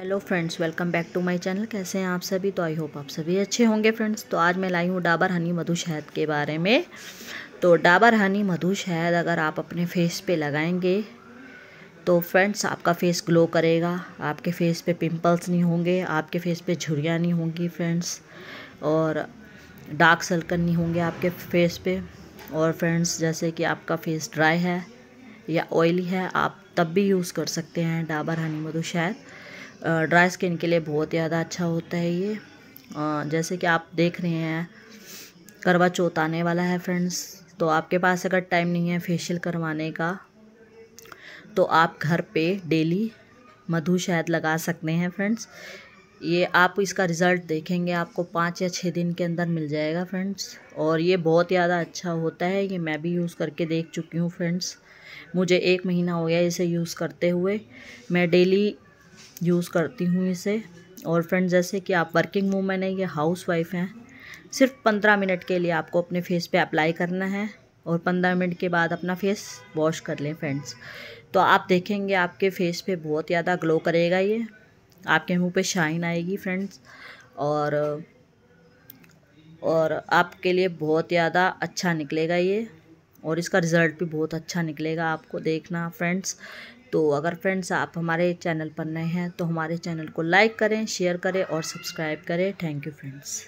hello friends welcome back to my channel कैसे हैं आप सभी तो आई होप आप सभी अच्छे होंगे फ्रेंड्स तो आज मैं लाई हूँ डाबर हनी मधु शहद के बारे में तो डाबर हनी मधु शहद अगर आप अपने फेस पे लगाएंगे तो फ्रेंड्स आपका फेस ग्लो करेगा आपके फेस पे पिंपल्स नहीं होंगे आपके फेस पे झुरियाँ नहीं होंगी फ्रेंड्स और डार्क सर्कल नहीं होंगे आपके फेस पे और फ्रेंड्स जैसे कि आपका फेस ड्राई है या ऑयली है आप तब भी यूज़ कर सकते हैं डाबर हनी मधु शहद ड्राई स्किन के लिए बहुत ज़्यादा अच्छा होता है ये जैसे कि आप देख रहे हैं करवा चौथ आने वाला है फ्रेंड्स तो आपके पास अगर टाइम नहीं है फेशियल करवाने का तो आप घर पे डेली मधु शायद लगा सकते हैं फ्रेंड्स ये आप इसका रिज़ल्ट देखेंगे आपको पाँच या छः दिन के अंदर मिल जाएगा फ्रेंड्स और ये बहुत ज़्यादा अच्छा होता है ये मैं भी यूज़ करके देख चुकी हूँ फ्रेंड्स मुझे एक महीना हो गया इसे यूज़ करते हुए मैं डेली यूज़ करती हूँ इसे और फ्रेंड्स जैसे कि आप वर्किंग वूमेन हैं या हाउस वाइफ हैं सिर्फ पंद्रह मिनट के लिए आपको अपने फेस पे अप्लाई करना है और पंद्रह मिनट के बाद अपना फेस वॉश कर लें फ्रेंड्स तो आप देखेंगे आपके फेस पे बहुत ज़्यादा ग्लो करेगा ये आपके मुंह पे शाइन आएगी फ्रेंड्स और और आपके लिए बहुत ज़्यादा अच्छा निकलेगा ये और इसका रिज़ल्ट भी बहुत अच्छा निकलेगा आपको देखना फ्रेंड्स तो अगर फ्रेंड्स आप हमारे चैनल पर नए हैं तो हमारे चैनल को लाइक करें शेयर करें और सब्सक्राइब करें थैंक यू फ्रेंड्स